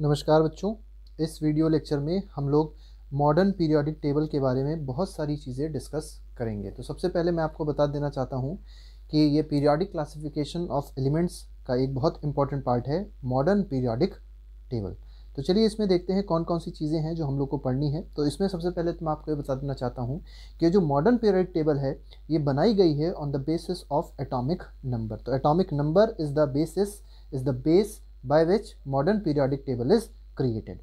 नमस्कार बच्चों इस वीडियो लेक्चर में हम लोग मॉडर्न पीरियोडिक टेबल के बारे में बहुत सारी चीज़ें डिस्कस करेंगे तो सबसे पहले मैं आपको बता देना चाहता हूँ कि ये पीरियोडिक क्लासिफिकेशन ऑफ एलिमेंट्स का एक बहुत इंपॉर्टेंट पार्ट है मॉडर्न पीरियोडिक टेबल तो चलिए इसमें देखते हैं कौन कौन सी चीज़ें हैं जो हम लोग को पढ़नी है तो इसमें सबसे पहले तो मैं आपको ये बता देना चाहता हूँ कि जो मॉडर्न पीरियड टेबल है ये बनाई गई है on the basis of atomic number तो atomic number is the basis is the base by which modern periodic table is created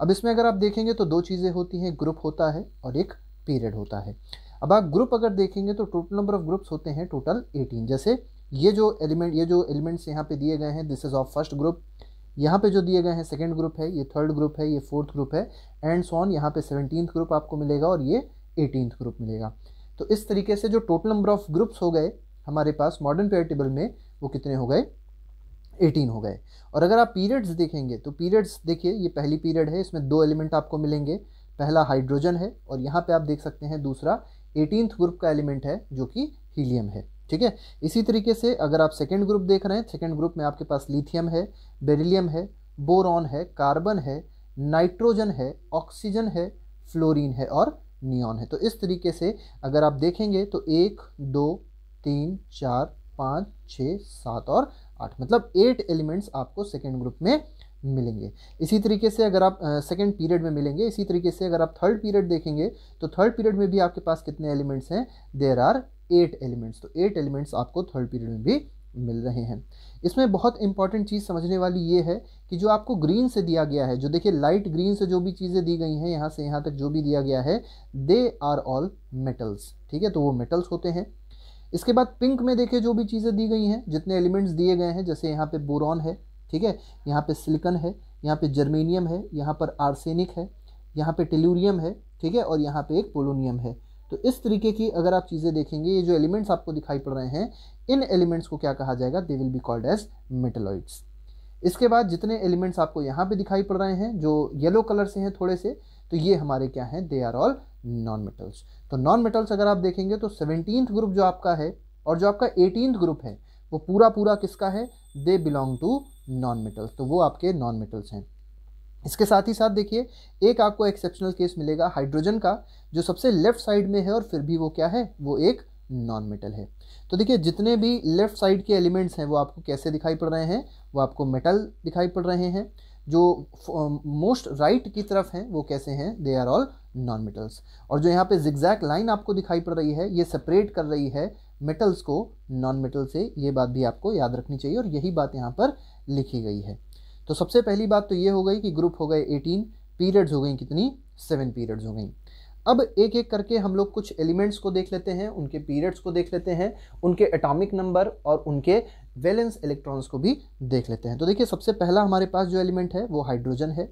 अब इसमें अगर आप देखेंगे तो दो चीज़ें होती हैं ग्रुप होता है और एक पीरियड होता है अब आप ग्रुप अगर देखेंगे तो टोटल नंबर ऑफ ग्रुप्स होते हैं टोटल एटीन जैसे ये जो एलिमेंट ये जो एलिमेंट्स यहाँ पे दिए गए हैं this is of first group यहाँ पे जो दिए गए हैं सेकंड ग्रुप है ये थर्ड ग्रुप है ये फोर्थ ग्रुप है एंड सॉन यहाँ पे सेवनटीन्थ ग्रुप आपको मिलेगा और ये एटीनथ ग्रुप मिलेगा तो इस तरीके से जो टोटल नंबर ऑफ ग्रुप्स हो गए हमारे पास मॉडर्न पेयर टेबल में वो कितने हो गए एटीन हो गए और अगर आप पीरियड्स देखेंगे तो पीरियड्स देखिए ये पहली पीरियड है इसमें दो एलिमेंट आपको मिलेंगे पहला हाइड्रोजन है और यहाँ पे आप देख सकते हैं दूसरा एटीनथ ग्रुप का एलिमेंट है जो कि हीलियम है ठीक है इसी तरीके से अगर आप सेकेंड ग्रुप देख रहे हैं सेकेंड ग्रुप में आपके पास लिथियम है बेरिलियम है बोरॉन है कार्बन है नाइट्रोजन है ऑक्सीजन है फ्लोरिन है और नियॉन है तो इस तरीके से अगर आप देखेंगे तो एक दो तीन चार पाँच छः सात और आठ मतलब एट एलिमेंट्स आपको सेकेंड ग्रुप में मिलेंगे इसी तरीके से अगर आप सेकेंड uh, पीरियड में मिलेंगे इसी तरीके से अगर आप थर्ड पीरियड देखेंगे तो थर्ड पीरियड में भी आपके पास कितने एलिमेंट्स हैं देर आर एट एलिमेंट्स तो एट एलिमेंट्स आपको थर्ड पीरियड में भी मिल रहे हैं इसमें बहुत इंपॉर्टेंट चीज़ समझने वाली ये है कि जो आपको ग्रीन से दिया गया है जो देखिए लाइट ग्रीन से जो भी चीज़ें दी गई हैं यहाँ से यहाँ तक जो भी दिया गया है दे आर ऑल मेटल्स ठीक है तो वो मेटल्स होते हैं इसके बाद पिंक में देखिए जो भी चीज़ें दी गई हैं जितने एलिमेंट्स दिए गए हैं जैसे यहाँ पे बोरॉन है ठीक है यहाँ पे सिलिकन है यहाँ पे जर्मेनियम है यहाँ पर आर्सेनिक है यहाँ पे टेल्यूरियम है ठीक है और यहाँ पे एक पोलोनियम है तो इस तरीके की अगर आप चीज़ें देखेंगे ये जो एलिमेंट्स आपको दिखाई पड़ रहे हैं इन एलिमेंट्स को क्या कहा जाएगा they will be called as metalloids इसके बाद जितने एलिमेंट्स आपको यहाँ पे दिखाई पड़ रहे हैं जो येलो कलर से हैं थोड़े से तो ये हमारे क्या हैं they are all non metals तो नॉन मेटल्स अगर आप देखेंगे तो सेवनटीन्थ ग्रुप जो आपका है और जो आपका एटीनथ ग्रुप है वो पूरा पूरा किसका है they belong to non metals तो वो आपके नॉन मेटल्स हैं इसके साथ ही साथ देखिए एक आपको एक्सेप्शनल केस मिलेगा हाइड्रोजन का जो सबसे लेफ्ट साइड में है और फिर भी वो क्या है वो एक नॉन मेटल है तो देखिए जितने भी लेफ्ट साइड के एलिमेंट्स हैं वो आपको कैसे दिखाई पड़ रहे हैं वो आपको मेटल दिखाई पड़ रहे हैं जो मोस्ट राइट right की तरफ हैं वो कैसे हैं they are all non metals और जो यहाँ पे जिग्जैक लाइन आपको दिखाई पड़ रही है ये सेपरेट कर रही है मेटल्स को नॉन मेटल से ये बात भी आपको याद रखनी चाहिए और यही बात यहाँ पर लिखी गई है तो सबसे पहली बात तो ये हो गई कि ग्रुप हो गए एटीन पीरियड्स हो गई कितनी सेवन पीरियड्स हो गई अब एक एक करके हम लोग कुछ एलिमेंट्स को देख लेते हैं उनके पीरियड्स को देख लेते हैं उनके एटॉमिक नंबर और उनके वैलेंस इलेक्ट्रॉन्स को भी देख लेते हैं तो देखिए सबसे पहला हमारे पास जो एलिमेंट है वो हाइड्रोजन है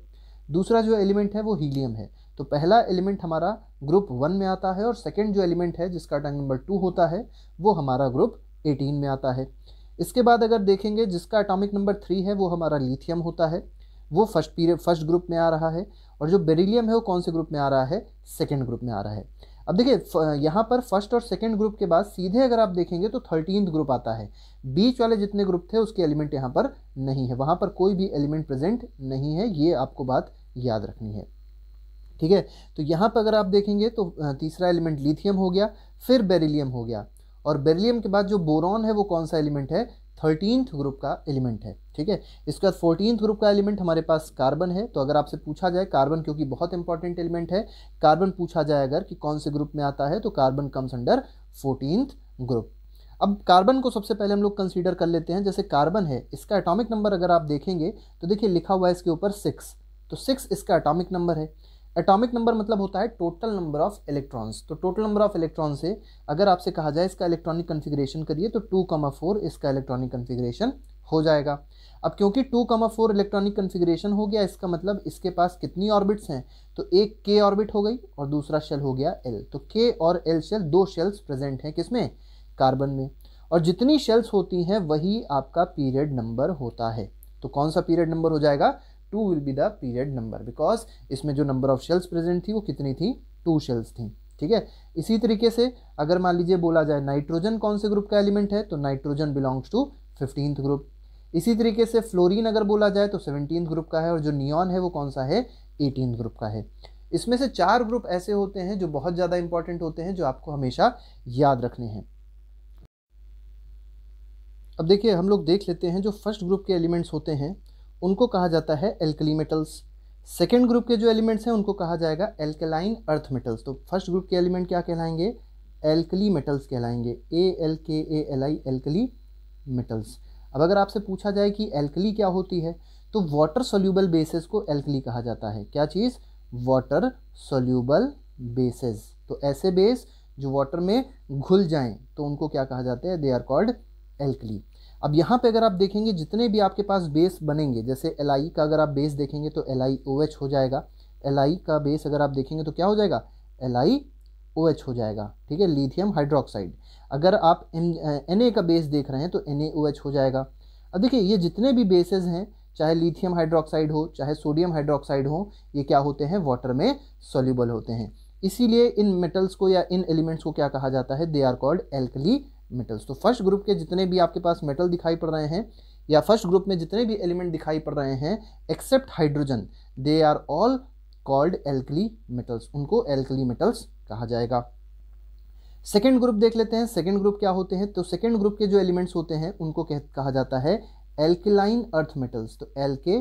दूसरा जो एलिमेंट है वो हीलियम है तो पहला एलिमेंट हमारा ग्रुप वन में आता है और सेकेंड जो एलिमेंट है जिसका अटैक नंबर टू होता है वो हमारा ग्रुप एटीन में आता है इसके बाद अगर देखेंगे जिसका अटामिक नंबर थ्री है वो हमारा लिथियम होता है वो फर्स्ट पीरियड फर्स्ट ग्रुप में आ रहा है और जो बेरिलियम है वो कौन से ग्रुप में आ रहा है सेकेंड ग्रुप में आ रहा है अब देखिए यहाँ पर फर्स्ट और सेकेंड ग्रुप के बाद सीधे अगर आप देखेंगे तो थर्टीन ग्रुप आता है बीच वाले जितने ग्रुप थे उसके एलिमेंट यहाँ पर नहीं है वहाँ पर कोई भी एलिमेंट प्रेजेंट नहीं है ये आपको बात याद रखनी है ठीक है तो यहाँ पर अगर आप देखेंगे तो तीसरा एलिमेंट लिथियम हो गया फिर बेरिलियम हो गया और बेरिलियम के बाद जो बोरॉन है वो कौन सा एलिमेंट है थर्टीनथ ग्रुप का एलिमेंट है ठीक है इसके बाद फोर्टीनथ ग्रुप का एलिमेंट हमारे पास कार्बन है तो अगर आपसे पूछा जाए कार्बन क्योंकि बहुत इंपॉर्टेंट एलिमेंट है कार्बन पूछा जाए अगर कि कौन से ग्रुप में आता है तो carbon comes under fourteenth group अब कार्बन को सबसे पहले हम लोग कंसीडर कर लेते हैं जैसे कार्बन है इसका एटॉमिक नंबर अगर आप देखेंगे तो देखिए लिखा हुआ है इसके ऊपर सिक्स तो सिक्स इसका एटॉमिक नंबर है एटॉमिक नंबर मतलब होता है टोटल नंबर ऑफ इलेक्ट्रॉन्स तो टोटल नंबर ऑफ इलेक्ट्रॉन से अगर आपसे कहा जाए इसका इलेक्ट्रॉनिक कन्फिग्रेशन करिए तो टू कमा फोर इसका इलेक्ट्रॉनिक कन्फिग्रेशन हो जाएगा अब क्योंकि two comma four electronic configuration हो गया इसका मतलब इसके पास कितनी ऑर्बिट्स हैं तो एक के ऑर्बिट हो गई और दूसरा शेल हो गया एल तो के और एल शेल दो शेल्स प्रेजेंट हैं किसमें कार्बन में और जितनी शेल्स होती हैं वही आपका पीरियड नंबर होता है तो कौन सा पीरियड नंबर हो जाएगा two will be the period number because इसमें जो नंबर ऑफ शेल्स प्रेजेंट थी वो कितनी थी टू शेल्स थी ठीक है इसी तरीके से अगर मान लीजिए बोला जाए नाइट्रोजन कौन से ग्रुप का एलिमेंट है तो nitrogen belongs to fifteenth group इसी तरीके से फ्लोरीन अगर बोला जाए तो सेवनटीन ग्रुप का है और जो नियॉन है वो कौन सा है एटीन ग्रुप का है इसमें से चार ग्रुप ऐसे होते हैं जो बहुत ज़्यादा इंपॉर्टेंट होते हैं जो आपको हमेशा याद रखने हैं अब देखिए हम लोग देख लेते हैं जो फर्स्ट ग्रुप के एलिमेंट्स होते हैं उनको कहा जाता है एल्कली मेटल्स सेकेंड ग्रुप के जो एलिमेंट्स हैं उनको कहा जाएगा एल्कलाइन अर्थ मेटल्स तो फर्स्ट ग्रुप के एलिमेंट क्या कहलाएंगे एल्कली मेटल्स कहलाएंगे A L K A L I alkali metals अब अगर आपसे पूछा जाए कि एल्कली क्या होती है तो वाटर सोल्यूबल बेसेस को एल्कली कहा जाता है क्या चीज़ वाटर सोल्यूबल बेसिस तो ऐसे बेस जो वाटर में घुल जाएं तो उनको क्या कहा जाता है दे आर कॉल्ड एल्कली अब यहाँ पे अगर आप देखेंगे जितने भी आपके पास बेस बनेंगे जैसे एल का अगर आप बेस देखेंगे तो एल आई हो जाएगा एल का बेस अगर आप देखेंगे तो क्या हो जाएगा एल आई हो जाएगा ठीक है लीथियम हाइड्रोक्साइड अगर आप एन का बेस देख रहे हैं तो एन हो जाएगा अब देखिए ये जितने भी बेसेस हैं चाहे लिथियम हाइड्रोक्साइड हो चाहे सोडियम हाइड्रोक्साइड हो ये क्या होते हैं वाटर में सोल्यूबल होते हैं इसीलिए इन मेटल्स को या इन एलिमेंट्स को क्या कहा जाता है they are called alkali metals तो फर्स्ट ग्रुप के जितने भी आपके पास मेटल दिखाई पड़ रहे हैं या फर्स्ट ग्रुप में जितने भी एलिमेंट दिखाई पड़ रहे हैं except hydrogen they are all called alkali metals उनको एल्कली मेटल्स कहा जाएगा सेकेंड ग्रुप देख लेते हैं सेकेंड ग्रुप क्या होते हैं तो सेकेंड ग्रुप के जो एलिमेंट्स होते हैं उनको कह कहा जाता है एल्केलाइन अर्थ मेटल्स तो एल्के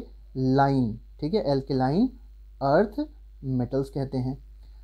लाइन ठीक है एल्केलाइन अर्थ मेटल्स कहते हैं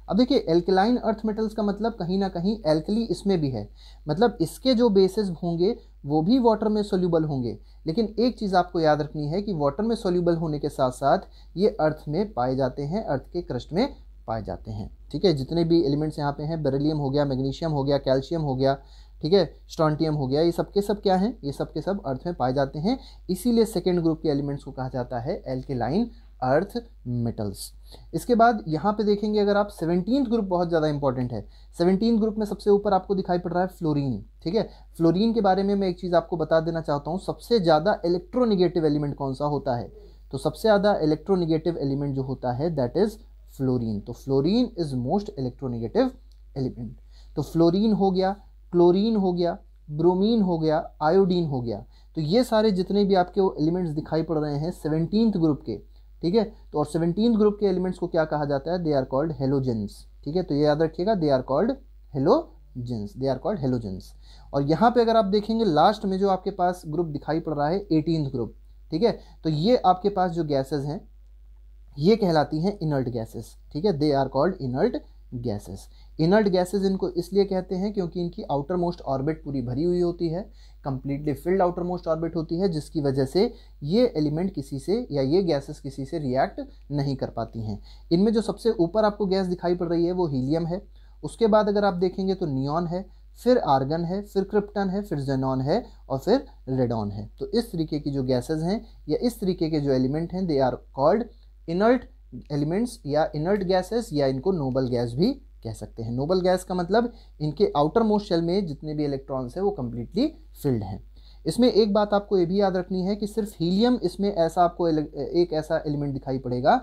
अब देखिए एल्कलाइन अर्थ मेटल्स का मतलब कहीं ना कहीं एल्कली इसमें भी है मतलब इसके जो बेसिस होंगे वो भी वाटर में सोल्यूबल होंगे लेकिन एक चीज़ आपको याद रखनी है कि वाटर में सोल्यूबल होने के साथ साथ ये अर्थ में पाए जाते हैं अर्थ के क्रस्ट में पाए जाते हैं ठीक है जितने भी एलिमेंट्स यहाँ पे हैं बेरिलियम हो गया मैग्नीशियम हो गया कैल्शियम हो गया ठीक है स्टॉन्टियम हो गया ये सब के सब क्या हैं ये सब के सब अर्थ में पाए जाते हैं इसीलिए सेकेंड ग्रुप के एलिमेंट्स को कहा जाता है एल्केलाइन अर्थ मेटल्स इसके बाद यहाँ पे देखेंगे अगर आप सेवनटीन ग्रुप बहुत ज़्यादा इंपॉर्टेंट है सेवनटीन ग्रुप में सबसे ऊपर आपको दिखाई पड़ रहा है फ्लोरीन ठीक है फ्लोरीन के बारे में मैं एक चीज़ आपको बता देना चाहता हूँ सबसे ज़्यादा इलेक्ट्रोनिगेटिव एलिमेंट कौन सा होता है तो सबसे ज़्यादा इलेक्ट्रोनिगेटिव एलिमेंट जो होता है दैट इज़ फ्लोरीन तो fluorine is most electronegative element तो फ्लोरीन हो गया क्लोरीन हो गया ब्रोमीन हो गया आयोडीन हो गया तो ये सारे जितने भी आपके वो एलिमेंट्स दिखाई पड़ रहे हैं सेवनटीन्थ ग्रुप के ठीक है तो और सेवनटीन ग्रुप के एलिमेंट्स को क्या कहा जाता है दे आर कॉल्ड हेलोजेंस ठीक है तो ये याद रखिएगा they are called halogens they are called halogens और यहाँ पे अगर आप देखेंगे लास्ट में जो आपके पास ग्रुप दिखाई पड़ रहा है एटीन ग्रुप ठीक है तो ये आपके पास जो गैसेज हैं ये कहलाती हैं इनर्ट गैसेस ठीक है they are called inert gases inert gases इनको इसलिए कहते हैं क्योंकि इनकी आउटर मोस्ट ऑर्बिट पूरी भरी हुई होती है completely filled outermost orbit होती है जिसकी वजह से ये एलिमेंट किसी से या ये गैसेस किसी से रिएक्ट नहीं कर पाती हैं इनमें जो सबसे ऊपर आपको गैस दिखाई पड़ रही है वो हीलियम है उसके बाद अगर आप देखेंगे तो नियॉन है फिर आर्गन है फिर क्रिप्टन है फिर जेनॉन है और फिर रेडॉन है तो इस तरीके की जो गैसेज हैं या इस तरीके के जो एलिमेंट हैं they are called inert elements या इनर्ट गैसेस या इनको नोबल गैस भी कह सकते हैं नोबल गैस का मतलब इनके आउटर मोस्ट शेल में जितने भी इलेक्ट्रॉन्स हैं वो कम्प्लीटली फिल्ड हैं इसमें एक बात आपको ये भी याद रखनी है कि सिर्फ हीलियम इसमें ऐसा आपको एक ऐसा एलिमेंट दिखाई पड़ेगा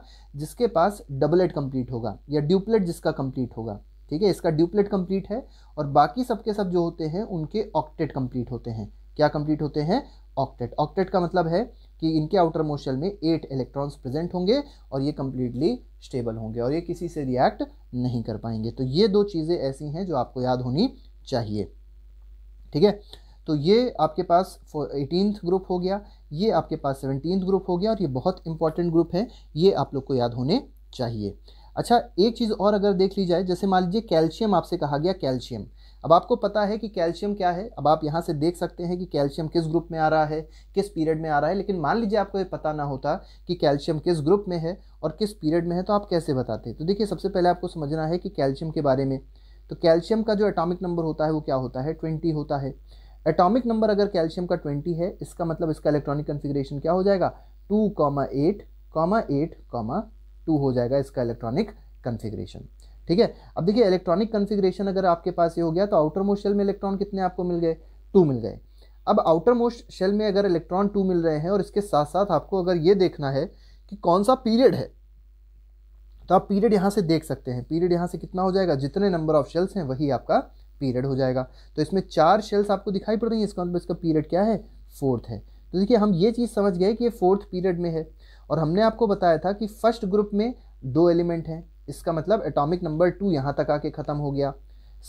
जिसके पास डबलेट कंप्लीट होगा या ड्यूपलेट जिसका कंप्लीट होगा ठीक है इसका ड्यूपलेट कंप्लीट है और बाकी सबके सब जो होते हैं उनके ऑक्टेट कंप्लीट होते हैं क्या कंप्लीट होते हैं ऑक्टेट ऑक्टेट का मतलब है कि इनके आउटर मोशल में एट इलेक्ट्रॉन्स प्रेजेंट होंगे और ये कम्प्लीटली स्टेबल होंगे और ये किसी से रिएक्ट नहीं कर पाएंगे तो ये दो चीज़ें ऐसी हैं जो आपको याद होनी चाहिए ठीक है तो ये आपके पास एटीनथ ग्रुप हो गया ये आपके पास सेवनटीन ग्रुप हो गया और ये बहुत इंपॉर्टेंट ग्रुप है ये आप लोग को याद होने चाहिए अच्छा एक चीज़ और अगर देख ली जाए जैसे मान लीजिए कैल्शियम आपसे कहा गया कैल्शियम अब आपको पता है कि कैल्शियम क्या है अब आप यहाँ से देख सकते हैं कि कैल्शियम किस ग्रुप में आ रहा है किस पीरियड में आ रहा है लेकिन मान लीजिए आपको ये पता ना होता कि कैल्शियम किस ग्रुप में है और किस पीरियड में है तो आप कैसे बताते तो देखिए सबसे पहले आपको समझना है कि कैल्शियम के बारे में तो कैल्शियम का जो एटॉमिक नंबर होता है वो क्या होता है ट्वेंटी होता है एटॉमिक नंबर अगर कैल्शियम का ट्वेंटी है इसका मतलब इसका इलेक्ट्रॉनिक कन्फिग्रेशन क्या हो जाएगा two comma eight comma eight comma two हो जाएगा इसका इलेक्ट्रॉनिक कन्फिग्रेशन ठीक है अब देखिए इलेक्ट्रॉनिक कन्फिग्रेशन अगर आपके पास ये हो गया तो आउटर मोस्ट शेल में इलेक्ट्रॉन कितने आपको मिल गए टू मिल गए अब आउटर मोस्ट शेल में अगर इलेक्ट्रॉन टू मिल रहे हैं और इसके साथ साथ आपको अगर ये देखना है कि कौन सा पीरियड है तो आप पीरियड यहाँ से देख सकते हैं पीरियड यहाँ से कितना हो जाएगा जितने नंबर ऑफ शेल्स हैं वही आपका पीरियड हो जाएगा तो इसमें चार शेल्स आपको दिखाई पड़ रही हैं इसका मतलब इसका पीरियड क्या है फोर्थ है तो देखिए हम ये चीज़ समझ गए कि ये फोर्थ पीरियड में है और हमने आपको बताया था कि फर्स्ट ग्रुप में दो एलिमेंट हैं इसका मतलब एटॉमिक नंबर टू यहाँ तक आके ख़त्म हो गया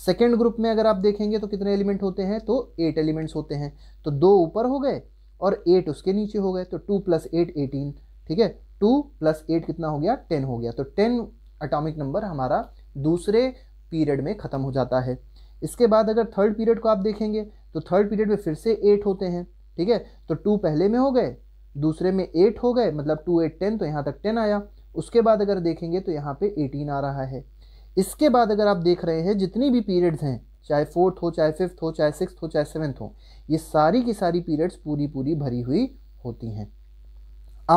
सेकेंड ग्रुप में अगर आप देखेंगे तो कितने एलिमेंट होते हैं तो एट एलिमेंट्स होते हैं तो दो ऊपर हो गए और एट उसके नीचे हो गए तो टू प्लस एट एटीन ठीक है टू प्लस एट कितना हो गया टेन हो गया तो टेन अटोमिक नंबर हमारा दूसरे पीरियड में ख़त्म हो जाता है इसके बाद अगर थर्ड पीरियड को आप देखेंगे तो थर्ड पीरियड में फिर से एट होते हैं ठीक है तो टू पहले में हो गए दूसरे में एट हो गए मतलब टू एट टेन तो यहाँ तक टेन आया उसके बाद अगर देखेंगे तो यहाँ पे 18 आ रहा है इसके बाद अगर आप देख रहे हैं जितनी भी पीरियड्स हैं चाहे फोर्थ हो चाहे फिफ्थ हो चाहे सिक्स हो चाहे सेवन्थ हो ये सारी की सारी पीरियड्स पूरी पूरी भरी हुई होती हैं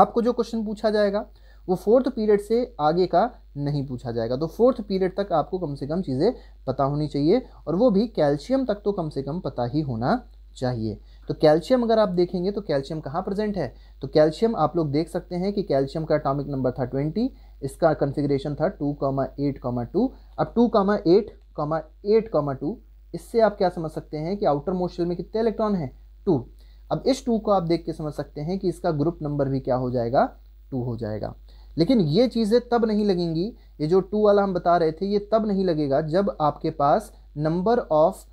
आपको जो क्वेश्चन पूछा जाएगा वो फोर्थ पीरियड से आगे का नहीं पूछा जाएगा तो फोर्थ पीरियड तक आपको कम से कम चीज़ें पता होनी चाहिए और वो भी कैल्शियम तक तो कम से कम पता ही होना चाहिए तो कैल्शियम अगर आप देखेंगे तो कैल्शियम कहाँ प्रेजेंट है तो कैल्शियम आप लोग देख सकते हैं कि कैल्शियम का एटॉमिक नंबर था ट्वेंटी इसका कन्फिग्रेशन था two comma eight comma two अब two comma eight comma eight comma two इससे आप क्या समझ सकते हैं कि आउटर मोशल में कितने इलेक्ट्रॉन हैं टू अब इस टू को आप देख के समझ सकते हैं कि इसका ग्रुप नंबर भी क्या हो जाएगा टू हो जाएगा लेकिन ये चीज़ें तब नहीं लगेंगी ये जो टू वाला हम बता रहे थे ये तब नहीं लगेगा जब आपके पास नंबर ऑफ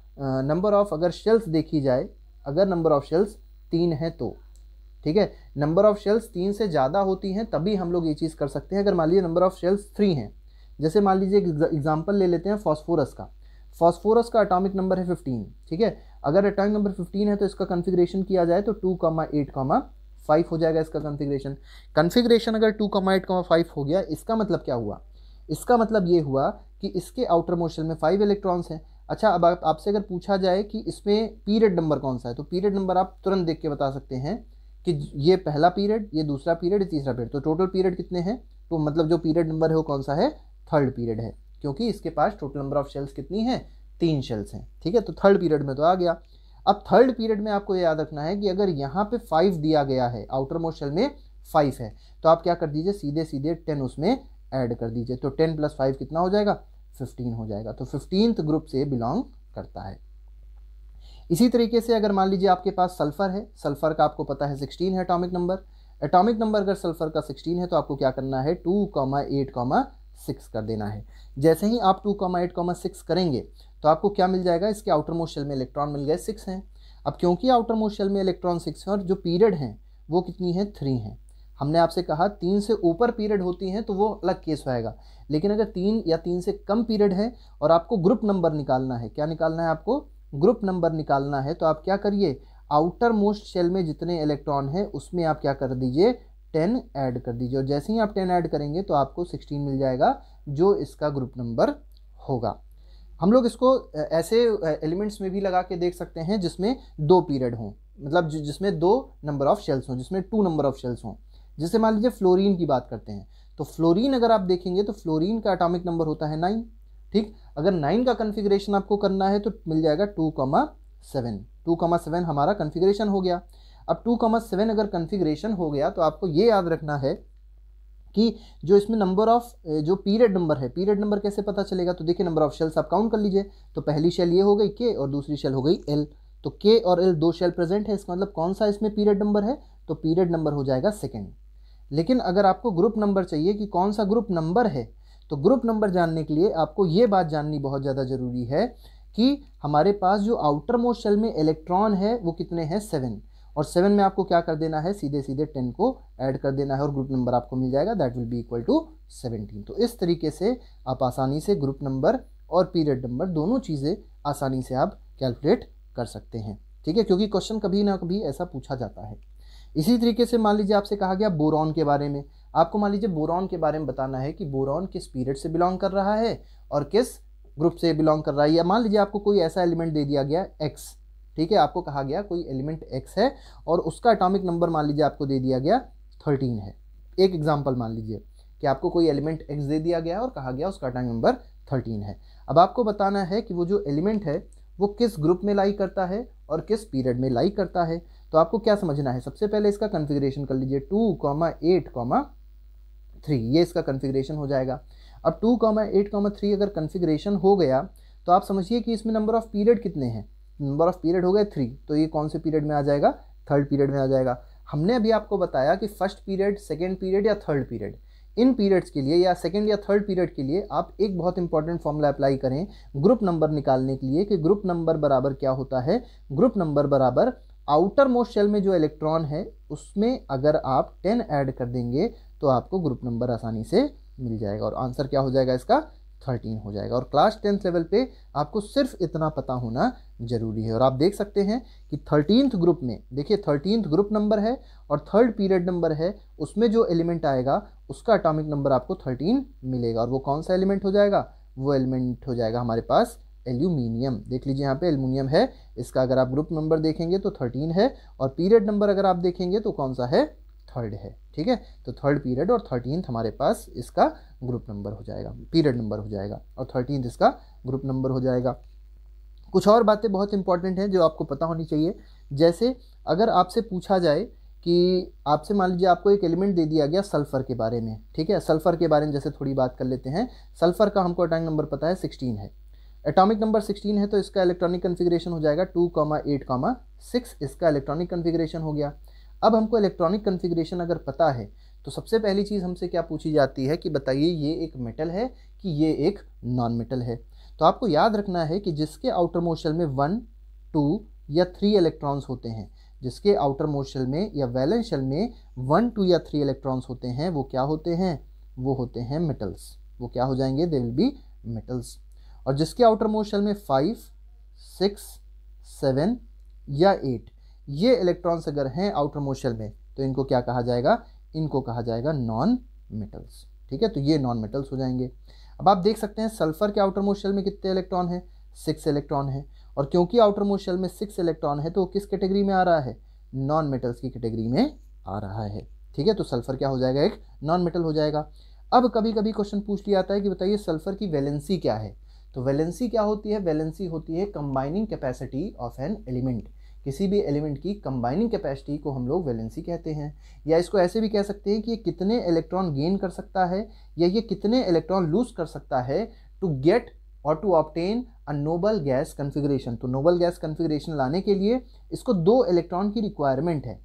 नंबर ऑफ अगर शेल्स देखी जाए अगर नंबर ऑफ शेल्स तीन है तो ठीक है नंबर ऑफ़ शेल्स तीन से ज़्यादा होती हैं तभी हम लोग ये चीज़ कर सकते हैं अगर मान लीजिए नंबर ऑफ़ शेल्स थ्री हैं जैसे मान लीजिए एग्जाम्पल ले लेते हैं फॉस्फोरस का फॉस्फोरस का अटोमिक नंबर है फिफ्टीन ठीक है अगर अटोमिक नंबर फिफ्टीन है तो इसका कन्फिग्रेशन किया जाए तो two comma eight comma five हो जाएगा इसका कन्फिग्रेशन कन्फिग्रेशन अगर two comma eight comma five हो गया इसका मतलब क्या हुआ इसका मतलब ये हुआ कि इसके आउटर मोशन में फाइव इलेक्ट्रॉन्स हैं अच्छा अब आपसे अगर पूछा जाए कि इसमें पीरियड नंबर कौन सा है तो पीरियड नंबर आप तुरंत देख के बता सकते हैं कि ये पहला पीरियड ये दूसरा पीरियड तीसरा पीरियड तो टोटल पीरियड कितने हैं तो मतलब जो पीरियड नंबर है वो कौन सा है थर्ड पीरियड है क्योंकि इसके पास टोटल नंबर ऑफ शेल्स कितनी हैं तीन शेल्स हैं ठीक है तो थर्ड पीरियड में तो आ गया अब थर्ड पीरियड में आपको याद रखना है कि अगर यहाँ पे फाइव दिया गया है आउटर मोस्ट शेल में फाइव है तो आप क्या कर दीजिए सीधे सीधे टेन उसमें ऐड कर दीजिए तो टेन प्लस फाइव कितना हो जाएगा फिफ्टीन हो जाएगा तो फिफ्टींथ ग्रुप से बिलोंग करता है इसी तरीके से अगर मान लीजिए आपके पास सल्फ़र है सल्फ़र का आपको पता है सिक्सटीन है अटोमिक नंबर एटॉमिक नंबर अगर सल्फ़र का सिक्सटीन है तो आपको क्या करना है two comma eight comma six कर देना है जैसे ही आप two comma eight comma six करेंगे तो आपको क्या मिल जाएगा इसके आउटर मोशल में इलेक्ट्रॉन मिल गए सिक्स हैं अब क्योंकि आउटर मोशल में इलेक्ट्रॉन सिक्स हैं और जो पीरियड हैं वो कितनी हैं थ्री हैं हमने आपसे कहा तीन से ऊपर पीरियड होती हैं तो वो अलग केस होएगा लेकिन अगर तीन या तीन से कम पीरियड है और आपको ग्रुप नंबर निकालना है क्या निकालना है आपको ग्रुप नंबर निकालना है तो आप क्या करिए आउटर मोस्ट शेल में जितने इलेक्ट्रॉन हैं उसमें आप क्या कर दीजिए टेन ऐड कर दीजिए और जैसे ही आप टेन ऐड करेंगे तो आपको सिक्सटीन मिल जाएगा जो इसका ग्रुप नंबर होगा हम लोग इसको ऐसे एलिमेंट्स में भी लगा के देख सकते हैं जिसमें दो पीरियड हों मतलब जिसमें दो नंबर ऑफ शेल्स हों जिसमें टू नंबर ऑफ शेल्स हों जैसे मान लीजिए फ्लोरीन की बात करते हैं तो फ्लोरीन अगर आप देखेंगे तो फ्लोरीन का एटॉमिक नंबर होता है नाइन ठीक अगर नाइन का कन्फिग्रेशन आपको करना है तो मिल जाएगा two comma seven two comma seven हमारा कन्फिग्रेशन हो गया अब टू कमा सेवन अगर कन्फिग्रेशन हो गया तो आपको ये याद रखना है कि जो इसमें नंबर ऑफ जो पीरियड नंबर है पीरियड नंबर कैसे पता चलेगा तो देखिए नंबर ऑफ शेल्स आप काउंट कर लीजिए तो पहली शेल ये हो गई के और दूसरी शेल हो गई एल तो के और एल दो शेल प्रेजेंट है इसका मतलब कौन सा इसमें पीरियड नंबर है तो पीरियड नंबर हो जाएगा सेकेंड लेकिन अगर आपको ग्रुप नंबर चाहिए कि कौन सा ग्रुप नंबर है तो ग्रुप नंबर जानने के लिए आपको ये बात जाननी बहुत ज़्यादा ज़रूरी है कि हमारे पास जो आउटर मोस्ट शेल में इलेक्ट्रॉन है वो कितने हैं सेवन और सेवन में आपको क्या कर देना है सीधे सीधे टेन को ऐड कर देना है और ग्रुप नंबर आपको मिल जाएगा that will be equal to seventeen तो इस तरीके से आप आसानी से ग्रुप नंबर और पीरियड नंबर दोनों चीज़ें आसानी से आप कैलकुलेट कर सकते हैं ठीक है क्योंकि क्वेश्चन कभी ना कभी ऐसा पूछा जाता है इसी तरीके से मान लीजिए आपसे कहा गया बोरॉन के बारे में आपको मान लीजिए बोरॉन के बारे में बताना है कि बोरॉन किस पीरियड से बिलोंग कर रहा है और किस ग्रुप से बिलोंग कर रहा है या मान लीजिए आपको कोई ऐसा एलिमेंट दे दिया गया एक्स ठीक है आपको कहा गया कोई एलिमेंट एक्स है और उसका एटॉमिक नंबर मान लीजिए आपको दे दिया गया थर्टीन है एक एग्जाम्पल मान लीजिए कि आपको कोई एलिमेंट एक्स दे दिया गया और कहा गया उसका अटोमिक नंबर थर्टीन है अब आपको बताना है कि वो जो एलिमेंट है वो किस ग्रुप में लाई करता है और किस पीरियड में लाई करता है तो आपको क्या समझना है सबसे पहले इसका कन्फिग्रेशन कर लीजिए two comma eight comma three ये इसका कन्फिग्रेशन हो जाएगा अब two comma eight comma three अगर कन्फिग्रेशन हो गया तो आप समझिए कि इसमें नंबर ऑफ़ पीरियड कितने हैं नंबर ऑफ़ पीरियड हो गए थ्री तो ये कौन से पीरियड में आ जाएगा थर्ड पीरियड में आ जाएगा हमने अभी आपको बताया कि फर्स्ट पीरियड सेकेंड पीरियड या थर्ड पीरियड इन पीरियड्स के लिए या सेकेंड या थर्ड पीरियड के लिए आप एक बहुत इंपॉर्टेंट फॉर्मूला अप्लाई करें ग्रुप नंबर निकालने के लिए कि ग्रुप नंबर बराबर क्या होता है ग्रुप नंबर बराबर आउटर मोस्ट शेल में जो इलेक्ट्रॉन है उसमें अगर आप 10 ऐड कर देंगे तो आपको ग्रुप नंबर आसानी से मिल जाएगा और आंसर क्या हो जाएगा इसका थर्टीन हो जाएगा और क्लास टेंथ लेवल पे आपको सिर्फ इतना पता होना ज़रूरी है और आप देख सकते हैं कि थर्टीनथ ग्रुप में देखिए थर्टीनथ ग्रुप नंबर है और थर्ड पीरियड नंबर है उसमें जो एलिमेंट आएगा उसका अटोमिक नंबर आपको थर्टीन मिलेगा और वो कौन सा एलिमेंट हो जाएगा वो एलिमेंट हो जाएगा हमारे पास एल्यूमिनियम देख लीजिए यहाँ पे एल्यूमिनियम है इसका अगर आप ग्रुप नंबर देखेंगे तो थर्टीन है और पीरियड नंबर अगर आप देखेंगे तो कौन सा है थर्ड है ठीक है तो थर्ड पीरियड और थर्टीनथ हमारे पास इसका ग्रुप नंबर हो जाएगा पीरियड नंबर हो जाएगा और थर्टीनथ इसका ग्रुप नंबर हो जाएगा कुछ और बातें बहुत इंपॉर्टेंट हैं जो आपको पता होनी चाहिए जैसे अगर आपसे पूछा जाए कि आपसे मान लीजिए आपको एक एलिमेंट दे दिया गया सल्फ़र के बारे में ठीक है सल्फ़र के बारे में जैसे थोड़ी बात कर लेते हैं सल्फ़र का हमको अटैक नंबर पता है सिक्सटीन है एटॉमिक नंबर 16 है तो इसका इलेक्ट्रॉनिक कन्फिग्रेशन हो जाएगा two comma eight comma six इसका इलेक्ट्रॉनिक कन्फिग्रेशन हो गया अब हमको इलेक्ट्रॉनिक कन्फिग्रेशन अगर पता है तो सबसे पहली चीज़ हमसे क्या पूछी जाती है कि बताइए ये एक मेटल है कि ये एक नॉन मेटल है तो आपको याद रखना है कि जिसके आउटर मोशल में वन टू या थ्री इलेक्ट्रॉन्स होते हैं जिसके आउटर मोशल में या वैलेंस शेल में वन टू या थ्री इलेक्ट्रॉन्स होते हैं वो क्या होते हैं वो होते हैं मेटल्स वो क्या हो जाएंगे दे विल बी मेटल्स और जिसके आउटर मोशल में फाइव सिक्स सेवन या एट ये इलेक्ट्रॉन्स अगर हैं आउटर मोशल में तो इनको क्या कहा जाएगा इनको कहा जाएगा नॉन मेटल्स ठीक है तो ये नॉन मेटल्स हो जाएंगे अब आप देख सकते हैं सल्फर के आउटर मोशल में कितने इलेक्ट्रॉन हैं सिक्स इलेक्ट्रॉन हैं और क्योंकि आउटर मोशल में सिक्स इलेक्ट्रॉन है तो वो किस कैटेगरी में आ रहा है नॉन मेटल्स की कैटेगरी में आ रहा है ठीक है तो सल्फर क्या हो जाएगा एक नॉन मेटल हो जाएगा अब कभी कभी क्वेश्चन पूछ लिया जाता है कि बताइए सल्फर की वैलेंसी क्या है तो वैलेंसी क्या होती है वैलेंसी होती है combining capacity of an element किसी भी एलिमेंट की कंबाइनिंग कैपेसिटी को हम लोग वैलेंसी कहते हैं या इसको ऐसे भी कह सकते हैं कि ये कितने इलेक्ट्रॉन गेन कर सकता है या ये कितने इलेक्ट्रॉन लूज कर सकता है टू गेट और to obtain a noble gas configuration तो नोबल गैस कन्फिग्रेशन लाने के लिए इसको दो इलेक्ट्रॉन की रिक्वायरमेंट है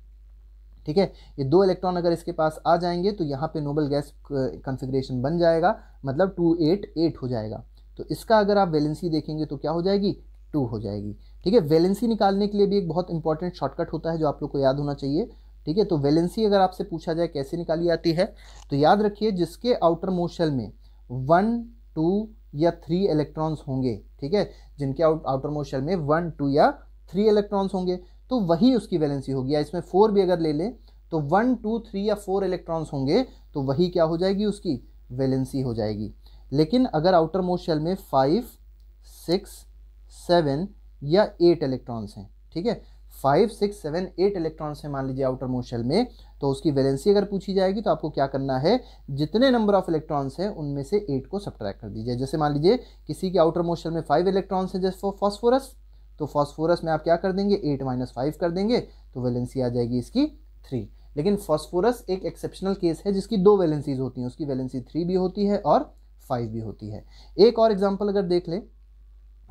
ठीक है ये दो इलेक्ट्रॉन अगर इसके पास आ जाएंगे तो यहाँ पे नोबल गैस कन्फिग्रेशन बन जाएगा मतलब टू एट एट हो जाएगा तो इसका अगर आप वैलेंसी देखेंगे तो क्या हो जाएगी टू हो जाएगी ठीक है वैलेंसी निकालने के लिए भी एक बहुत इंपॉर्टेंट शॉर्टकट होता है जो आप लोग को याद होना चाहिए ठीक है तो वैलेंसी अगर आपसे पूछा जाए कैसे निकाली जाती है तो याद रखिए जिसके आउटर मोशन में वन टू या थ्री इलेक्ट्रॉन्स होंगे ठीक है जिनके आउट आउटर मोशन में वन टू या थ्री इलेक्ट्रॉन्स होंगे तो वही उसकी वैलेंसी होगी या इसमें फोर भी अगर ले लें तो वन टू थ्री या फोर इलेक्ट्रॉन्स होंगे तो वही क्या हो जाएगी उसकी वैलेंसी हो जाएगी लेकिन अगर आउटर मोशन में फाइव सिक्स सेवन या एट इलेक्ट्रॉन्स हैं ठीक है five six seven eight electrons हैं मान लीजिए आउटर मोस्ट शेल में तो उसकी वैलेंसी अगर पूछी जाएगी तो आपको क्या करना है जितने नंबर ऑफ इलेक्ट्रॉन्स हैं उनमें से एट को सब्ट्रैक्ट कर दीजिए जैसे मान लीजिए किसी के आउटर मोस्ट शेल में फाइव इलेक्ट्रॉन्स हैं जैसे फॉस्फोरस तो फॉस्फोरस में आप क्या कर देंगे एट माइनस फाइव कर देंगे तो वैलेंसी आ जाएगी इसकी थ्री लेकिन फॉस्फोरस एक एक्सेप्शनल केस है जिसकी दो वैलेंसीज होती हैं उसकी वैलेंसी थ्री भी होती है और फाइव भी होती है एक और एग्जाम्पल अगर देख लें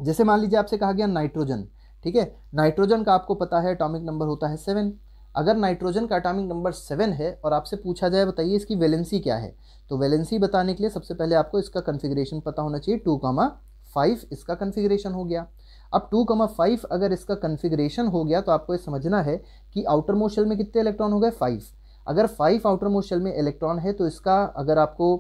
जैसे मान लीजिए आपसे कहा गया नाइट्रोजन ठीक है नाइट्रोजन का आपको पता है अटोमिक नंबर होता है सेवन अगर नाइट्रोजन का अटोमिक नंबर सेवन है और आपसे पूछा जाए बताइए इसकी वैलेंसी क्या है तो वैलेंसी बताने के लिए सबसे पहले आपको इसका कन्फिग्रेशन पता होना चाहिए टू कामा फाइव इसका कन्फिग्रेशन हो गया अब टू कमा फाइव अगर इसका कन्फिग्रेशन हो गया तो आपको ये समझना है कि आउटर मोशल में कितने इलेक्ट्रॉन हो गए फाइव अगर फाइव आउटर मोशल में इलेक्ट्रॉन है तो इसका अगर आपको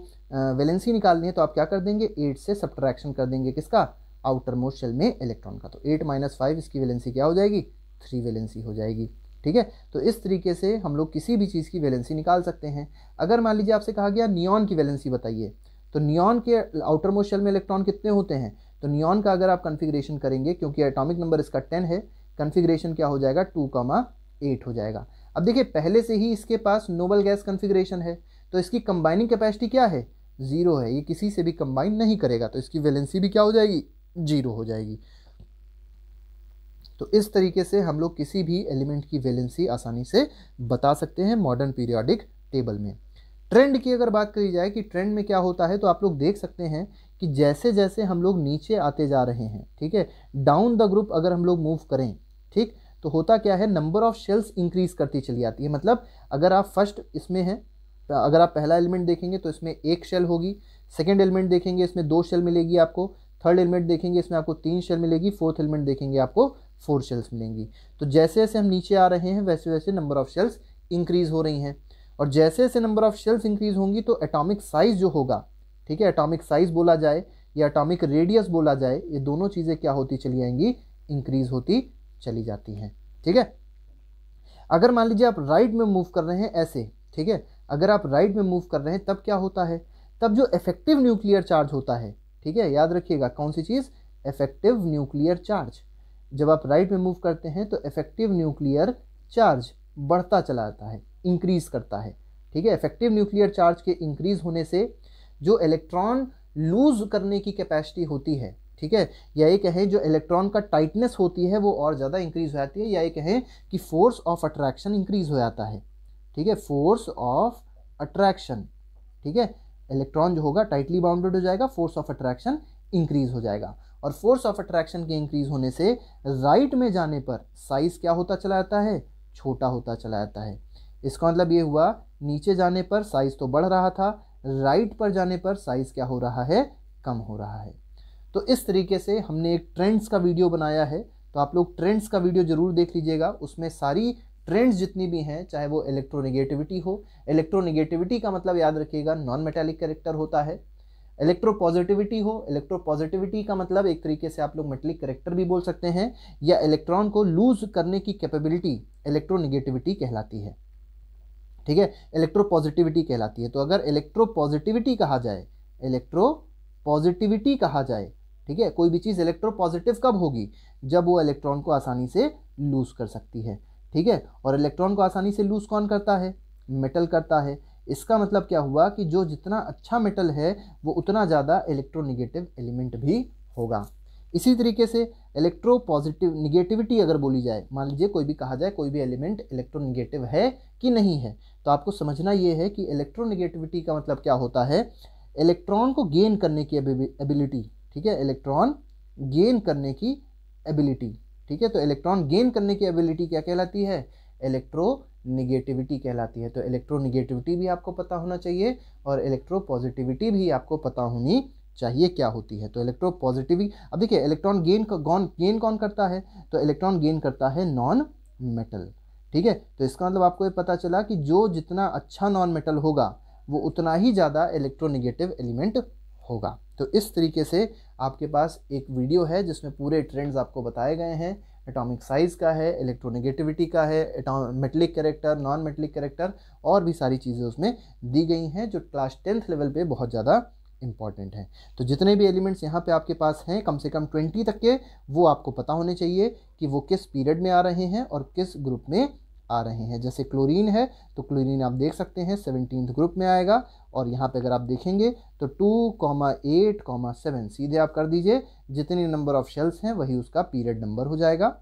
वैलेंसी निकालनी है तो आप क्या कर देंगे एट से सब्ट्रैक्शन कर देंगे किसका आउटर मोस्ट शेल में इलेक्ट्रॉन का तो एट माइनस फाइव इसकी वैलेंसी क्या हो जाएगी थ्री वैलेंसी हो जाएगी ठीक है तो इस तरीके से हम लोग किसी भी चीज़ की वैलेंसी निकाल सकते हैं अगर मान लीजिए आपसे कहा गया नियॉन की वैलेंसी बताइए तो नियॉन के आउटर मोस्ट शेल में इलेक्ट्रॉन कितने होते हैं तो नियॉन का अगर आप कन्फिग्रेशन करेंगे क्योंकि एटॉमिक नंबर इसका टेन है कन्फिग्रेशन क्या हो जाएगा टू कामा एट हो जाएगा अब देखिए पहले से ही इसके पास नोबल गैस कन्फिग्रेशन है तो इसकी कंबाइनिंग कैपेसिटी क्या है ज़ीरो है ये किसी से भी कंबाइन नहीं करेगा तो इसकी वैलेंसी भी क्या हो जाएगी जीरो हो जाएगी तो इस तरीके से हम लोग किसी भी एलिमेंट की वैलेंसी आसानी से बता सकते हैं मॉडर्न पीरियोडिक टेबल में ट्रेंड की अगर बात करी जाए कि ट्रेंड में क्या होता है तो आप लोग देख सकते हैं कि जैसे जैसे हम लोग नीचे आते जा रहे हैं ठीक है डाउन द ग्रुप अगर हम लोग मूव करें ठीक तो होता क्या है नंबर ऑफ़ शेल्स इंक्रीज़ करती चली जाती है मतलब अगर आप फर्स्ट इसमें हैं अगर आप पहला एलिमेंट देखेंगे तो इसमें एक शेल होगी सेकेंड एलिमेंट देखेंगे इसमें दो शेल मिलेगी आपको थर्ड हेलमेट देखेंगे इसमें आपको तीन शेल मिलेगी फोर्थ हेलमेट देखेंगे आपको फोर शेल्स मिलेंगी तो जैसे जैसे हम नीचे आ रहे हैं वैसे वैसे नंबर ऑफ शेल्स इंक्रीज़ हो रही हैं और जैसे जैसे नंबर ऑफ शेल्स इंक्रीज़ होंगी तो एटॉमिक साइज़ जो होगा ठीक है एटॉमिक साइज़ बोला जाए या एटॉमिक रेडियस बोला जाए ये दोनों चीज़ें क्या होती चली आएंगी इंक्रीज़ होती चली जाती हैं ठीक है अगर मान लीजिए आप राइट में मूव कर रहे हैं ऐसे ठीक है अगर आप राइट में मूव कर रहे हैं तब क्या होता है तब जो इफेक्टिव न्यूक्लियर चार्ज होता है ठीक है याद रखिएगा कौन सी चीज़ इफेक्टिव न्यूक्लियर चार्ज जब आप राइट में मूव करते हैं तो इफेक्टिव न्यूक्लियर चार्ज बढ़ता चला जाता है इंक्रीज़ करता है ठीक है इफेक्टिव न्यूक्लियर चार्ज के इंक्रीज़ होने से जो इलेक्ट्रॉन लूज़ करने की कैपेसिटी होती है ठीक है या ये कहें जो इलेक्ट्रॉन का टाइटनेस होती है वो और ज़्यादा इंक्रीज़ हो जाती है या ये कहें कि फोर्स ऑफ अट्रैक्शन इंक्रीज़ हो जाता है ठीक है फोर्स ऑफ अट्रैक्शन ठीक है इलेक्ट्रॉन जो होगा टाइटली बाउंडेड हो जाएगा फोर्स ऑफ अट्रैक्शन इंक्रीज हो जाएगा और फोर्स ऑफ अट्रैक्शन के इंक्रीज होने से राइट में जाने पर साइज क्या होता चला जाता है छोटा होता चला जाता है इसका मतलब ये हुआ नीचे जाने पर साइज तो बढ़ रहा था राइट पर जाने पर साइज क्या हो रहा है कम हो रहा है तो इस तरीके से हमने एक ट्रेंड्स का वीडियो बनाया है तो आप लोग ट्रेंड्स का वीडियो ज़रूर देख लीजिएगा उसमें सारी ट्रेंड्स जितनी भी हैं चाहे वो इलेक्ट्रोनिगेटिविटी हो इलेक्ट्रोनिगेटिविटी का मतलब याद रखिएगा नॉन मेटेलिक करेक्टर होता है इलेक्ट्रो पॉजिटिविटी हो इलेक्ट्रो पॉजिटिविटी का मतलब एक तरीके से आप लोग मेटलिक करेक्टर भी बोल सकते हैं या इलेक्ट्रॉन को लूज करने की कैपेबिलिटी इलेक्ट्रोनिगेटिविटी कहलाती है ठीक है इलेक्ट्रो पॉजिटिविटी कहलाती है तो अगर इलेक्ट्रो पॉजिटिविटी कहा जाए इलेक्ट्रो पॉजिटिविटी कहा जाए ठीक है कोई भी चीज़ इलेक्ट्रो पॉजिटिव कब होगी जब वो इलेक्ट्रॉन को आसानी से लूज कर सकती है ठीक है और इलेक्ट्रॉन को आसानी से लूज कौन करता है मेटल करता है इसका मतलब क्या हुआ कि जो जितना अच्छा मेटल है वो उतना ज़्यादा इलेक्ट्रोनिगेटिव एलिमेंट भी होगा इसी तरीके से इलेक्ट्रो पॉजिटिव निगेटिविटी अगर बोली जाए मान लीजिए कोई भी कहा जाए कोई भी एलिमेंट इलेक्ट्रोनिगेटिव है कि नहीं है तो आपको समझना ये है कि इलेक्ट्रोनिगेटिविटी का मतलब क्या होता है इलेक्ट्रॉन को गेन करने की एबिलिटी ठीक है इलेक्ट्रॉन गेन करने की एबिलिटी ठीक है तो इलेक्ट्रॉन गेन करने की एबिलिटी क्या कहलाती है इलेक्ट्रो निगेटिविटी कहलाती है तो इलेक्ट्रो निगेटिविटी भी आपको पता होना चाहिए और इलेक्ट्रो पॉजिटिविटी भी आपको पता होनी चाहिए क्या होती है तो इलेक्ट्रो पॉजिटिव अब देखिए इलेक्ट्रॉन गेन गॉन गेन कौन करता है तो इलेक्ट्रॉन गेन करता है नॉन मेटल ठीक है तो इसका मतलब आपको ये पता चला कि जो जितना अच्छा नॉन मेटल होगा वो उतना ही ज़्यादा इलेक्ट्रोनिगेटिव एलिमेंट होगा तो इस तरीके से आपके पास एक वीडियो है जिसमें पूरे ट्रेंड्स आपको बताए गए हैं एटॉमिक साइज़ का है इलेक्ट्रोनेगेटिविटी का है metallic character non metallic character और भी सारी चीज़ें उसमें दी गई हैं जो क्लास टेंथ लेवल पे बहुत ज़्यादा इंपॉर्टेंट हैं तो जितने भी एलिमेंट्स यहाँ पे आपके पास हैं कम से कम ट्वेंटी तक के वो आपको पता होने चाहिए कि वो किस पीरियड में आ रहे हैं और किस ग्रुप में आ रहे हैं जैसे क्लोरीन है तो क्लोरीन आप देख सकते हैं सेवनटीन ग्रुप में आएगा और यहाँ पे अगर आप देखेंगे तो two comma eight comma seven सीधे आप कर दीजिए जितने नंबर ऑफ शेल्स हैं वही उसका पीरियड नंबर हो जाएगा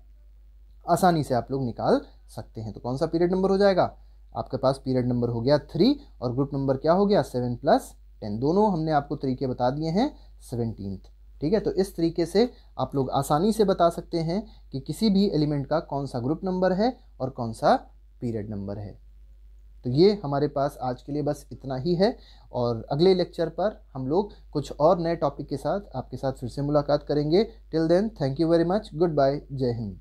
आसानी से आप लोग निकाल सकते हैं तो कौन सा पीरियड नंबर हो जाएगा आपके पास पीरियड नंबर हो गया थ्री और ग्रुप नंबर क्या हो गया सेवन प्लस टेन दोनों हमने आपको तरीके बता दिए हैं सेवनटीन्थ ठीक है तो इस तरीके से आप लोग आसानी से बता सकते हैं कि किसी भी एलिमेंट का कौन सा ग्रुप नंबर है और कौन सा पीरियड नंबर है तो ये हमारे पास आज के लिए बस इतना ही है और अगले लेक्चर पर हम लोग कुछ और नए टॉपिक के साथ आपके साथ फिर से मुलाकात करेंगे till then thank you very much goodbye Jai Hind